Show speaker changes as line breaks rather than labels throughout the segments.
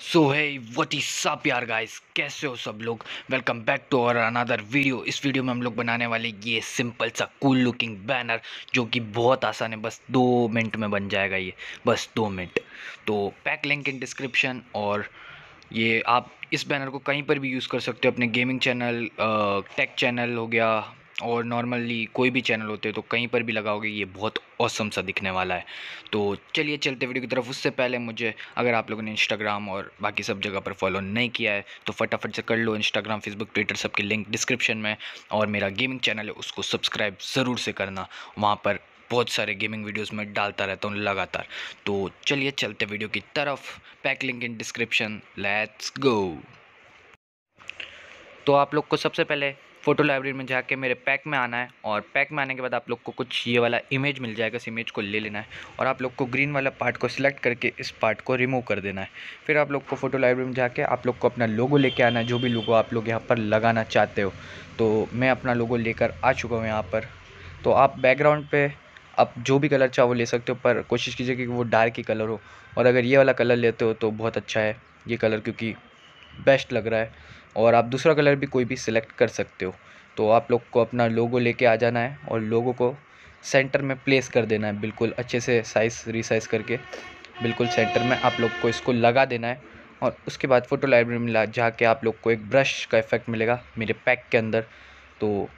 सो है what is सब यार गाइस कैसे हो सब लोग वेलकम बैक टू और अनदर वीडियो इस वीडियो में हम लोग बनाने वाले ये सिंपल सा कूल लुकिंग बैनर जो कि बहुत आसान है बस दो मिनट में बन जाएगा ये बस दो मिनट तो पैक लिंक इन डिस्क्रिप्शन और ये आप इस बैनर को कहीं पर भी यूज़ कर सकते हो अपने गेमिंग चैनल टेक चैनल हो गया और नॉर्मली कोई भी चैनल होते हैं तो कहीं पर भी लगाओगे ये बहुत औसम सा दिखने वाला है तो चलिए चलते वीडियो की तरफ उससे पहले मुझे अगर आप लोगों ने इंस्टाग्राम और बाकी सब जगह पर फॉलो नहीं किया है तो फटाफट से कर लो इंस्टाग्राम फेसबुक ट्विटर सबके लिंक डिस्क्रिप्शन में और मेरा गेमिंग चैनल है उसको सब्सक्राइब ज़रूर से करना वहाँ पर बहुत सारे गेमिंग वीडियोस में डालता रहता हूँ लगातार तो चलिए चलते वीडियो की तरफ pack link in description let's go तो आप लोग को सबसे पहले फ़ोटो लाइब्रेरी में जाके मेरे पैक में आना है और पैक में आने के बाद आप लोग को कुछ ये वाला इमेज मिल जाएगा इस इमेज को ले लेना है और आप लोग को ग्रीन वाला पार्ट को सिलेक्ट करके इस पार्ट को रिमूव कर देना है फिर आप लोग को फ़ोटो लाइब्रेरी में जाके आप लोग को अपना लोगो लेके आना है जो भी लोगो आप लोग यहाँ पर लगाना चाहते हो तो मैं अपना लोगो लेकर आ चुका हूँ यहाँ पर तो आप बैकग्राउंड पर आप जो भी कलर चाहो ले सकते हो पर कोशिश कीजिए कि वो डार्क ही कलर हो और अगर ये वाला कलर लेते हो तो बहुत अच्छा है ये कलर क्योंकि बेस्ट लग रहा है और आप दूसरा कलर भी कोई भी सिलेक्ट कर सकते हो तो आप लोग को अपना लोगो लेके आ जाना है और लोगो को सेंटर में प्लेस कर देना है बिल्कुल अच्छे से साइज़ रिसाइज़ करके बिल्कुल सेंटर में आप लोग को इसको लगा देना है और उसके बाद फ़ोटो लाइब्रेरी में जाके आप लोग को एक ब्रश का इफ़ेक्ट मिलेगा मेरे पैक के अंदर तो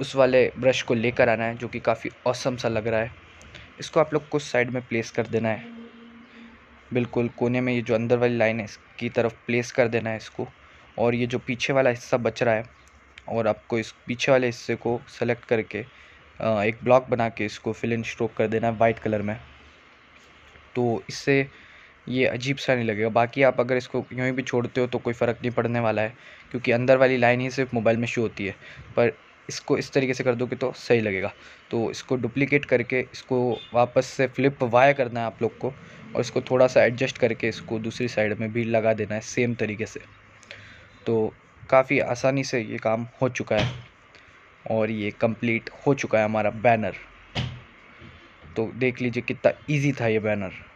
उस वाले ब्रश को लेकर आना है जो कि काफ़ी औसम सा लग रहा है इसको आप लोग को साइड में प्लेस कर देना है बिल्कुल कोने में ये जो अंदर वाली लाइन है इसकी तरफ प्लेस कर देना है इसको और ये जो पीछे वाला हिस्सा बच रहा है और आपको इस पीछे वाले हिस्से को सेलेक्ट करके एक ब्लॉक बना के इसको फिल इन स्ट्रोक कर देना है वाइट कलर में तो इससे ये अजीब सा नहीं लगेगा बाकी आप अगर इसको यूँ भी छोड़ते हो तो कोई फ़र्क नहीं पड़ने वाला है क्योंकि अंदर वाली लाइन ही सिर्फ मोबाइल में शो होती है पर इसको इस तरीके से कर दोगे तो सही लगेगा तो इसको डुप्लीकेट करके इसको वापस से फ्लिप वायर करना है आप लोग को और इसको थोड़ा सा एडजस्ट करके इसको दूसरी साइड में भी लगा देना है सेम तरीके से तो काफ़ी आसानी से ये काम हो चुका है और ये कंप्लीट हो चुका है हमारा बैनर तो देख लीजिए कितना इजी था ये बैनर